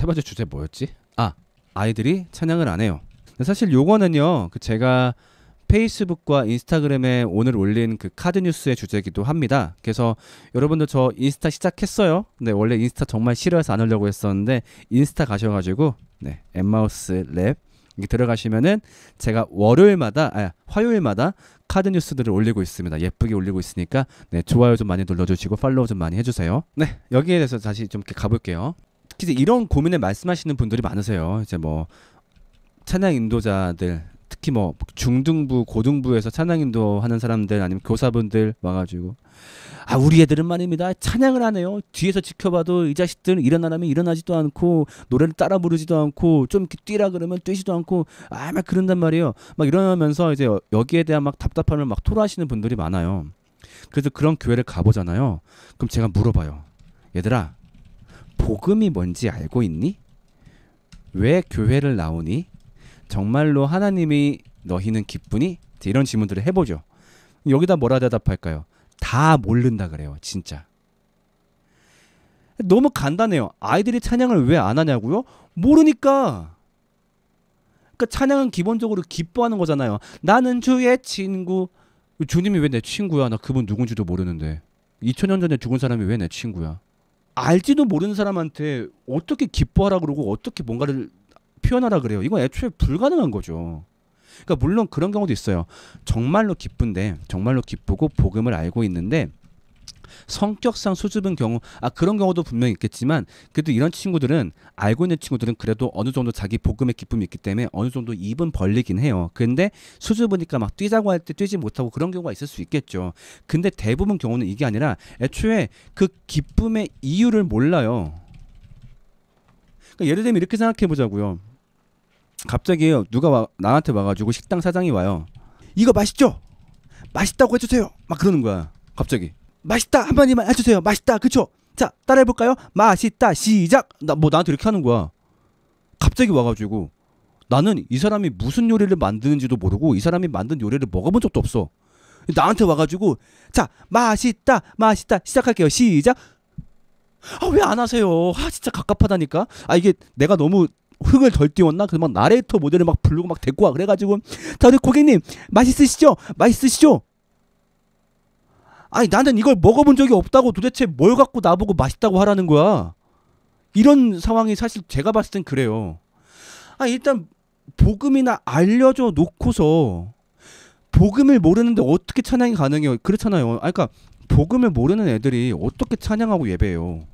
세 번째 주제 뭐였지? 아 아이들이 찬양을 안 해요. 사실 요거는요 그 제가 페이스북과 인스타그램에 오늘 올린 그 카드 뉴스의 주제이기도 합니다. 그래서 여러분들 저 인스타 시작했어요. 네, 원래 인스타 정말 싫어해서 안올려고 했었는데 인스타 가셔가지고 네 엠마우스 랩 이렇게 들어가시면은 제가 월요일마다 아 화요일마다 카드 뉴스들을 올리고 있습니다. 예쁘게 올리고 있으니까 네 좋아요 좀 많이 눌러주시고 팔로우 좀 많이 해주세요. 네 여기에 대해서 다시 좀 이렇게 가볼게요. 특히 이런 고민을 말씀하시는 분들이 많으세요. 이제 뭐 찬양 인도자들 특히 뭐 중등부 고등부에서 찬양 인도하는 사람들 아니면 교사분들 와가지고 아 우리 애들은 말입니다 찬양을 하네요 뒤에서 지켜봐도 이 자식들은 일어나라면 일어나지도 않고 노래를 따라 부르지도 않고 좀 이렇게 뛰라 그러면 뛰지도 않고 아 막 그런단 말이에요 막 이러면서 이제 여기에 대한 막 답답함을 막 토로하시는 분들이 많아요 그래서 그런 교회를 가보잖아요 그럼 제가 물어봐요 얘들아 복음이 뭔지 알고 있니? 왜 교회를 나오니? 정말로 하나님이 너희는 기쁘니? 이런 질문들을 해보죠. 여기다 뭐라 대답할까요? 다 모른다 그래요, 진짜. 너무 간단해요. 아이들이 찬양을 왜 안 하냐고요? 모르니까. 그러니까 찬양은 기본적으로 기뻐하는 거잖아요. 나는 주의 친구. 주님이 왜 내 친구야? 나 그분 누군지도 모르는데. 2000년 전에 죽은 사람이 왜 내 친구야? 알지도 모르는 사람한테 어떻게 기뻐하라 그러고 어떻게 뭔가를 표현하라 그래요. 이건 애초에 불가능한 거죠. 그러니까 물론 그런 경우도 있어요. 정말로 기쁜데 정말로 기쁘고 복음을 알고 있는데 성격상 수줍은 경우 아 그런 경우도 분명히 있겠지만 그래도 이런 친구들은 알고 있는 친구들은 그래도 어느 정도 자기 복음의 기쁨이 있기 때문에 어느 정도 입은 벌리긴 해요. 근데 수줍으니까 막 뛰자고 할 때 뛰지 못하고 그런 경우가 있을 수 있겠죠. 근데 대부분 경우는 이게 아니라 애초에 그 기쁨의 이유를 몰라요. 그러니까 예를 들면 이렇게 생각해 보자고요. 갑자기 누가 와, 나한테 와가지고 식당 사장이 와요. 이거 맛있죠? 맛있다고 해주세요. 막 그러는 거야. 갑자기. 맛있다 한마디만 해주세요 맛있다 그쵸 자 따라해볼까요 맛있다 시작 나 뭐 나한테 이렇게 하는 거야 갑자기 와가지고 나는 이 사람이 무슨 요리를 만드는지도 모르고 이 사람이 만든 요리를 먹어본 적도 없어 나한테 와가지고 자 맛있다 맛있다 시작할게요 시작 아 왜 안 하세요 아 진짜 갑갑하다니까 아 이게 내가 너무 흥을 덜 띄웠나? 그래서 막 나레이터 모델을 막 부르고 막 데리고 와. 그래가지고, 자, 우리 고객님, 맛있으시죠? 맛있으시죠? 아니 나는 이걸 먹어본 적이 없다고 도대체 뭘 갖고 나보고 맛있다고 하라는 거야. 이런 상황이 사실 제가 봤을 땐 그래요. 아 일단 복음이나 알려줘 놓고서 복음을 모르는데 어떻게 찬양이 가능해요? 그렇잖아요. 아 그러니까 복음을 모르는 애들이 어떻게 찬양하고 예배해요?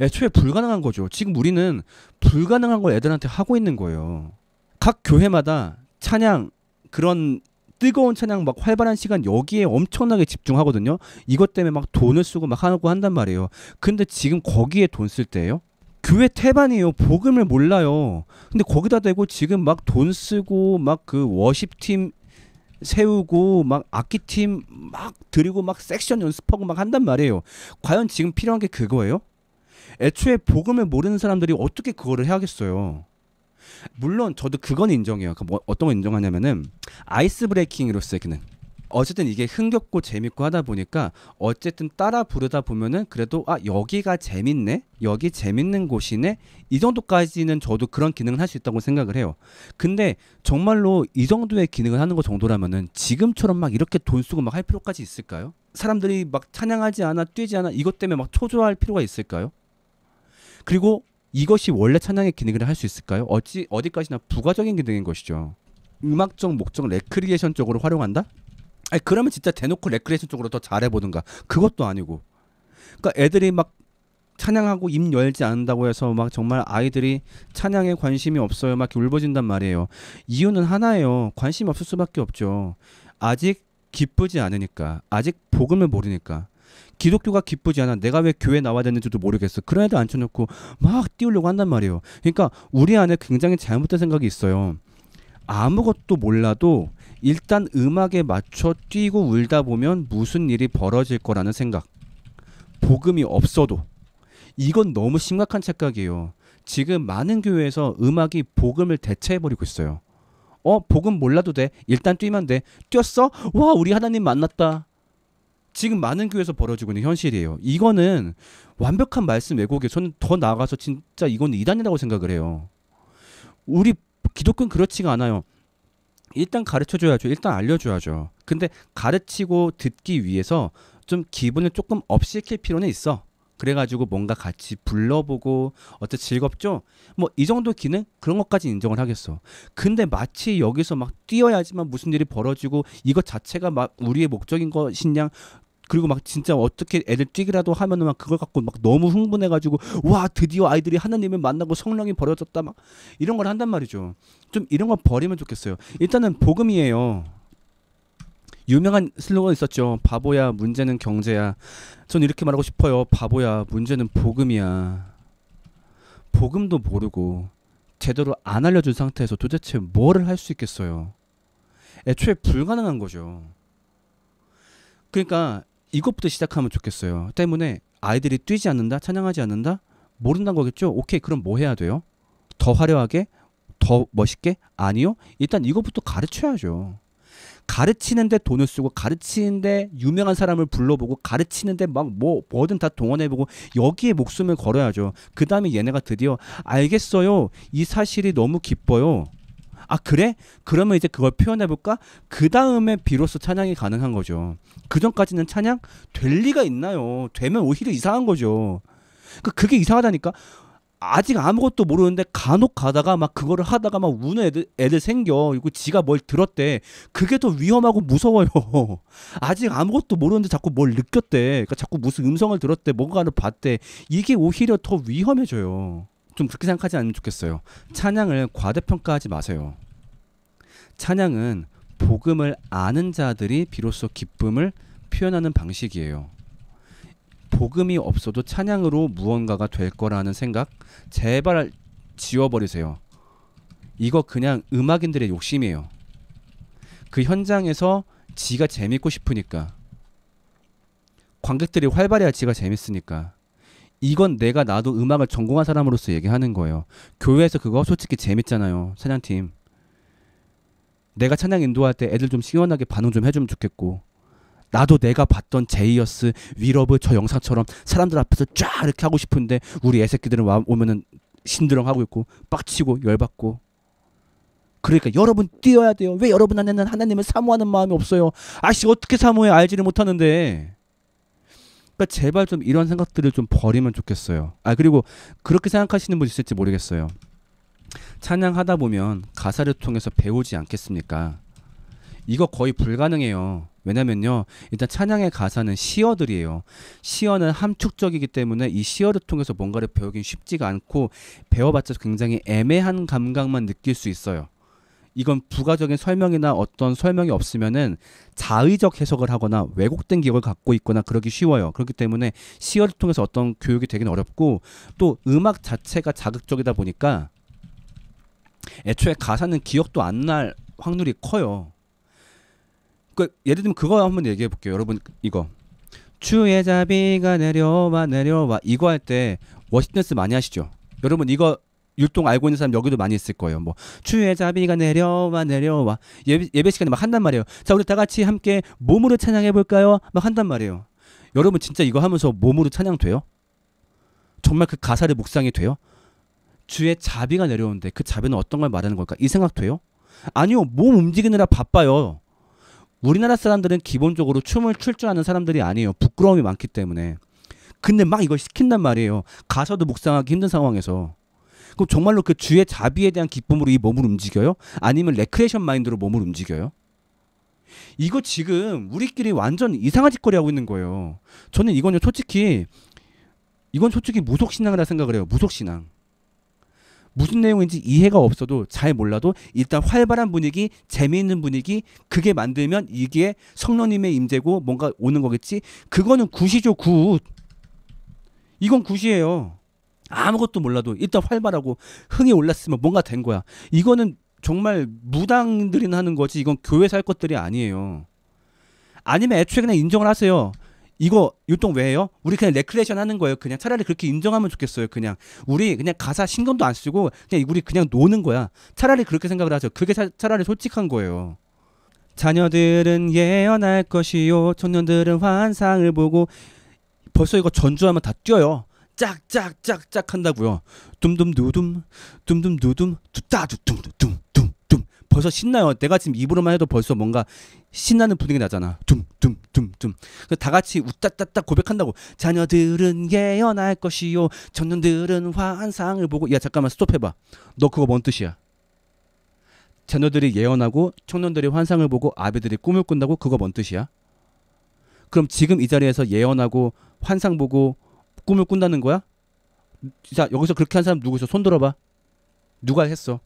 애초에 불가능한 거죠. 지금 우리는 불가능한 걸 애들한테 하고 있는 거예요. 각 교회마다 찬양 그런 뜨거운 차량 막 활발한 시간 여기에 엄청나게 집중하거든요. 이것 때문에 막 돈을 쓰고 막 하고 한단 말이에요. 근데 지금 거기에 돈 쓸 때예요? 교회 태반이에요. 복음을 몰라요. 근데 거기다 대고 지금 막 돈 쓰고 막 그 워십팀 세우고 막 악기팀 막 들이고 막 섹션 연습하고 막 한단 말이에요. 과연 지금 필요한 게 그거예요? 애초에 복음을 모르는 사람들이 어떻게 그거를 해야겠어요? 물론 저도 그건 인정해요. 그러니까 뭐, 어떤 걸 인정하냐면은 아이스 브레이킹으로서의 기능. 어쨌든 이게 흥겹고 재밌고 하다 보니까 어쨌든 따라 부르다 보면은 그래도 아 여기가 재밌네 여기 재밌는 곳이네 이 정도까지는 저도 그런 기능을 할 수 있다고 생각을 해요 근데 정말로 이 정도의 기능을 하는 것 정도라면은 지금처럼 막 이렇게 돈 쓰고 막 할 필요까지 있을까요 사람들이 막 찬양하지 않아 뛰지 않아 이것 때문에 막 초조할 필요가 있을까요 그리고 이것이 원래 찬양의 기능을 할 수 있을까요? 어찌 어디까지나 부가적인 기능인 것이죠. 음악적 목적 레크리에이션 쪽으로 활용한다? 아니 그러면 진짜 대놓고 레크리에이션 쪽으로 더 잘해보든가 그것도 아니고 그러니까 애들이 막 찬양하고 입 열지 않는다고 해서 막 정말 아이들이 찬양에 관심이 없어요 막 울버진단 말이에요 이유는 하나예요 관심이 없을 수밖에 없죠 아직 기쁘지 않으니까 아직 복음을 모르니까 기독교가 기쁘지 않아. 내가 왜 교회 나와야 되는지도 모르겠어. 그런 애들 앉혀놓고 막 띄우려고 한단 말이에요. 그러니까 우리 안에 굉장히 잘못된 생각이 있어요. 아무것도 몰라도 일단 음악에 맞춰 뛰고 울다 보면 무슨 일이 벌어질 거라는 생각. 복음이 없어도 이건 너무 심각한 착각이에요. 지금 많은 교회에서 음악이 복음을 대체해버리고 있어요. 어, 복음 몰라도 돼. 일단 뛰면 돼. 뛰었어? 와, 우리 하나님 만났다. 지금 많은 교회에서 벌어지고 있는 현실이에요. 이거는 완벽한 말씀 왜곡에 저는 더 나아가서 진짜 이건 이단이라고 생각을 해요. 우리 기독교는 그렇지가 않아요. 일단 가르쳐 줘야죠. 일단 알려 줘야죠. 근데 가르치고 듣기 위해서 좀 기분을 조금 업시킬 필요는 있어. 그래가지고 뭔가 같이 불러보고 어때 즐겁죠? 뭐 이 정도 기능 그런 것까지 인정을 하겠어. 근데 마치 여기서 막 뛰어야지만 무슨 일이 벌어지고 이것 자체가 막 우리의 목적인 것이냐 그리고 막 진짜 어떻게 애들 뛰기라도 하면은 막 그걸 갖고 막 너무 흥분해가지고 와 드디어 아이들이 하나님을 만나고 성령이 벌어졌다막 이런 걸 한단 말이죠. 좀 이런 걸 버리면 좋겠어요. 일단은 복음이에요. 유명한 슬로건 있었죠. 바보야 문제는 경제야. 전 이렇게 말하고 싶어요. 바보야 문제는 복음이야. 복음도 모르고 제대로 안 알려준 상태에서 도대체 뭐를 할 수 있겠어요. 애초에 불가능한 거죠. 그러니까 이것부터 시작하면 좋겠어요. 때문에 아이들이 뛰지 않는다, 찬양하지 않는다, 모른다는 거겠죠. 오케이, 그럼 뭐 해야 돼요? 더 화려하게, 더 멋있게? 아니요. 일단 이것부터 가르쳐야죠. 가르치는데 돈을 쓰고 가르치는데 유명한 사람을 불러보고 가르치는데 막뭐 뭐든 다 동원해보고 여기에 목숨을 걸어야죠. 그 다음에 얘네가 드디어 알겠어요. 이 사실이 너무 기뻐요. 아 그래? 그러면 이제 그걸 표현해볼까? 그 다음에 비로소 찬양이 가능한 거죠. 그 전까지는 찬양 될 리가 있나요? 되면 오히려 이상한 거죠. 그 그게 이상하다니까. 아직 아무것도 모르는데 간혹 가다가 막 그거를 하다가 막 우는 애들, 애들 생겨. 이거 지가 뭘 들었대. 그게 더 위험하고 무서워요. 아직 아무것도 모르는데 자꾸 뭘 느꼈대. 그러니까 자꾸 무슨 음성을 들었대. 뭔가를 봤대. 이게 오히려 더 위험해져요. 좀 그렇게 생각하지 않으면 좋겠어요. 찬양을 과대평가하지 마세요. 찬양은 복음을 아는 자들이 비로소 기쁨을 표현하는 방식이에요. 복음이 없어도 찬양으로 무언가가 될 거라는 생각 제발 지워버리세요. 이거 그냥 음악인들의 욕심이에요. 그 현장에서 지가 재밌고 싶으니까 관객들이 활발해야 지가 재밌으니까 이건 내가 나도 음악을 전공한 사람으로서 얘기하는 거예요. 교회에서 그거 솔직히 재밌잖아요. 찬양팀. 내가 찬양 인도할 때 애들 좀 시원하게 반응 좀 해주면 좋겠고 나도 내가 봤던 제이어스 위러브 저 영상처럼 사람들 앞에서 쫙 이렇게 하고 싶은데 우리 애새끼들은 와, 오면은 신드렁하고 있고 빡치고 열받고 그러니까 여러분 뛰어야 돼요. 왜 여러분 안에는 하나님을 사모하는 마음이 없어요? 아씨 어떻게 사모해 알지를 못하는데. 그러니까 제발 좀 이런 생각들을 좀 버리면 좋겠어요. 아 그리고 그렇게 생각하시는 분 있을지 모르겠어요. 찬양하다 보면 가사를 통해서 배우지 않겠습니까? 이거 거의 불가능해요. 왜냐면요. 일단 찬양의 가사는 시어들이에요. 시어는 함축적이기 때문에 이 시어를 통해서 뭔가를 배우긴 쉽지가 않고 배워봤자 굉장히 애매한 감각만 느낄 수 있어요. 이건 부가적인 설명이나 어떤 설명이 없으면은 자의적 해석을 하거나 왜곡된 기억을 갖고 있거나 그러기 쉬워요. 그렇기 때문에 시어를 통해서 어떤 교육이 되긴 어렵고 또 음악 자체가 자극적이다 보니까 애초에 가사는 기억도 안 날 확률이 커요. 그 예를 들면 그거 한번 얘기해 볼게요. 여러분 이거 추의 자비가 내려와 내려와 이거 할 때워싱턴스 많이 하시죠. 여러분 이거 율동 알고 있는 사람 여기도 많이 있을 거예요. 뭐추의 자비가 내려와 내려와 예배, 예배 시간에 막 한단 말이에요. 자 우리 다 같이 함께 몸으로 찬양해 볼까요? 막 한단 말이에요. 여러분 진짜 이거 하면서 몸으로 찬양 돼요? 정말 그 가사를 묵상이 돼요? 주의 자비가 내려오는데 그 자비는 어떤 걸 말하는 걸까? 이 생각 돼요? 아니요 몸 움직이느라 바빠요. 우리나라 사람들은 기본적으로 춤을 출 줄 아는 사람들이 아니에요. 부끄러움이 많기 때문에. 근데 막 이걸 시킨단 말이에요. 가서도 묵상하기 힘든 상황에서. 그럼 정말로 그 주의 자비에 대한 기쁨으로 이 몸을 움직여요? 아니면 레크레이션 마인드로 몸을 움직여요? 이거 지금 우리끼리 완전 이상한 짓거리 하고 있는 거예요. 저는 이건요, 솔직히, 이건 솔직히 무속신앙이라 생각을 해요. 무속신앙. 무슨 내용인지 이해가 없어도 잘 몰라도 일단 활발한 분위기, 재미있는 분위기 그게 만들면 이게 성령님의 임재고 뭔가 오는 거겠지. 그거는 굿이죠 굿. 이건 굿이에요. 아무것도 몰라도 일단 활발하고 흥이 올랐으면 뭔가 된 거야. 이거는 정말 무당들이나 하는 거지 이건 교회살 것들이 아니에요. 아니면 애초에 그냥 인정을 하세요. 이거 율동 왜 해요? 우리 그냥 레크레이션 하는 거예요. 그냥 차라리 그렇게 인정하면 좋겠어요. 그냥 우리 그냥 가사 신경도 안 쓰고 그냥 우리 그냥 노는 거야. 차라리 그렇게 생각을 하죠. 그게 차, 차라리 솔직한 거예요. 자녀들은 예언할 것이요 청년들은 환상을 보고 벌써 이거 전주하면 다 뛰어요. 짝짝짝짝 한다고요. 둠둠 누둠 둠둠 누둠 두따 두둥 두둥 둠. 벌써 신나요. 내가 지금 입으로만 해도 벌써 뭔가 신나는 분위기 나잖아. 둠둠둠둠. 다 같이 웃다따따 고백한다고. 자녀들은 예언할 것이요. 청년들은 환상을 보고. 야 잠깐만 스톱해봐. 너 그거 뭔 뜻이야? 자녀들이 예언하고 청년들이 환상을 보고 아베들이 꿈을 꾼다고 그거 뭔 뜻이야? 그럼 지금 이 자리에서 예언하고 환상 보고 꿈을 꾼다는 거야? 자 여기서 그렇게 한 사람 누구 있어? 손 들어봐. 누가 했어?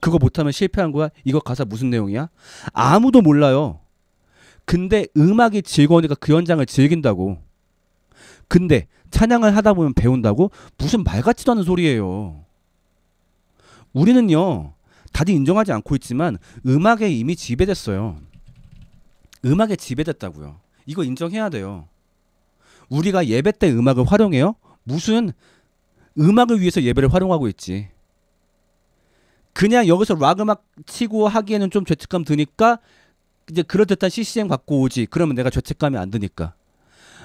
그거 못하면 실패한 거야? 이거 가사 무슨 내용이야? 아무도 몰라요. 근데 음악이 즐거우니까 그 현장을 즐긴다고. 근데 찬양을 하다 보면 배운다고? 무슨 말 같지도 않은 소리예요. 우리는요, 다들 인정하지 않고 있지만 음악에 이미 지배됐어요. 음악에 지배됐다고요. 이거 인정해야 돼요. 우리가 예배 때 음악을 활용해요? 무슨 음악을 위해서 예배를 활용하고 있지. 그냥 여기서 락 음악 치고 하기에는 좀 죄책감 드니까 이제 그럴듯한 CCM 갖고 오지. 그러면 내가 죄책감이 안 드니까.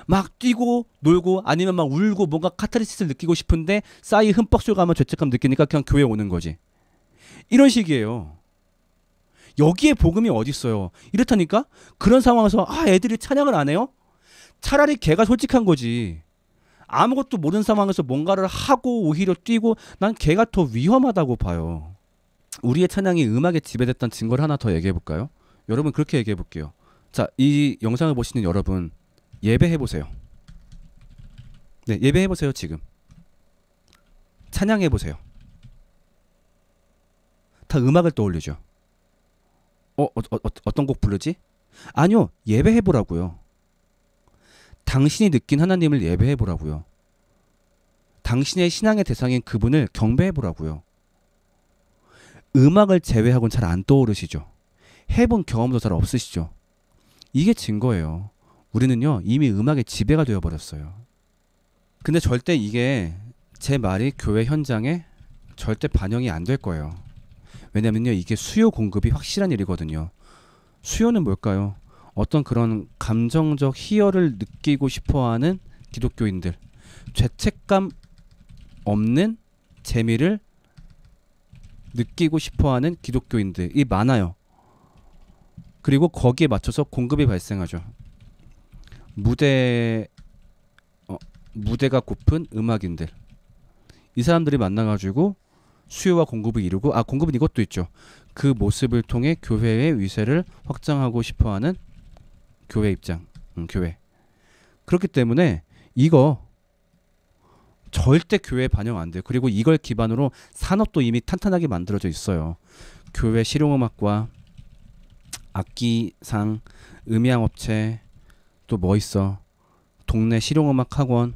막 뛰고 놀고 아니면 막 울고 뭔가 카타르시스를 느끼고 싶은데 싸이 흠뻑 쇼가면 죄책감 느끼니까 그냥 교회 오는 거지. 이런 식이에요. 여기에 복음이 어디 있어요? 이렇다니까 그런 상황에서 아 애들이 찬양을 안 해요? 차라리 걔가 솔직한 거지. 아무것도 모르는 상황에서 뭔가를 하고 오히려 뛰고 난 걔가 더 위험하다고 봐요. 우리의 찬양이 음악에 지배됐던 증거를 하나 더 얘기해 볼까요? 여러분 그렇게 얘기해 볼게요. 자, 이 영상을 보시는 여러분 예배해 보세요. 네, 예배해 보세요, 지금. 찬양해 보세요. 다 음악을 떠올리죠. 어, 어, 어, 어 어떤 곡 부르지? 아니요, 예배해 보라고요. 당신이 느낀 하나님을 예배해 보라고요. 당신의 신앙의 대상인 그분을 경배해 보라고요. 음악을 제외하고는 잘 안 떠오르시죠. 해본 경험도 잘 없으시죠. 이게 증거예요. 우리는요, 이미 음악의 지배가 되어버렸어요. 근데 절대 이게 제 말이 교회 현장에 절대 반영이 안 될 거예요. 왜냐면요, 이게 수요 공급이 확실한 일이거든요. 수요는 뭘까요? 어떤 그런 감정적 희열을 느끼고 싶어 하는 기독교인들. 죄책감 없는 재미를 느끼고 싶어하는 기독교인들이 많아요. 그리고 거기에 맞춰서 공급이 발생하죠. 무대 어, 무대가 고픈 음악인들 이 사람들이 만나가지고 수요와 공급을 이루고 아 공급은 이것도 있죠. 그 모습을 통해 교회의 위세를 확장하고 싶어하는 교회 입장, 음, 교회. 그렇기 때문에 이거 절대 교회 반영 안 돼요. 그리고 이걸 기반으로 산업도 이미 탄탄하게 만들어져 있어요. 교회 실용음악과 악기상, 음향업체, 또 뭐 있어? 동네 실용음악 학원,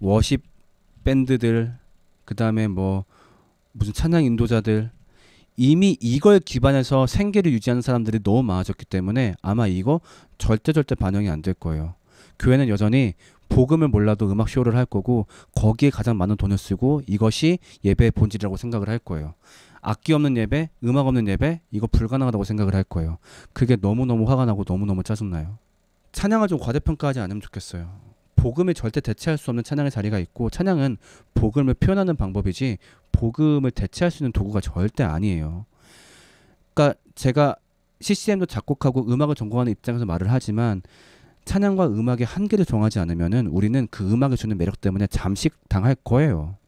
워십 밴드들, 그 다음에 뭐 무슨 찬양 인도자들, 이미 이걸 기반해서 생계를 유지하는 사람들이 너무 많아졌기 때문에 아마 이거 절대 절대 반영이 안 될 거예요. 교회는 여전히 복음을 몰라도 음악 쇼를 할 거고 거기에 가장 많은 돈을 쓰고 이것이 예배의 본질이라고 생각을 할 거예요. 악기 없는 예배, 음악 없는 예배 이거 불가능하다고 생각을 할 거예요. 그게 너무너무 화가 나고 너무너무 짜증나요. 찬양을 좀 과대평가하지 않으면 좋겠어요. 복음이 절대 대체할 수 없는 찬양의 자리가 있고 찬양은 복음을 표현하는 방법이지 복음을 대체할 수 있는 도구가 절대 아니에요. 그러니까 제가 CCM도 작곡하고 음악을 전공하는 입장에서 말을 하지만 찬양과 음악의 한계를 정하지 않으면은 우리는 그음악을 주는 매력 때문에 잠식 당할 거예요.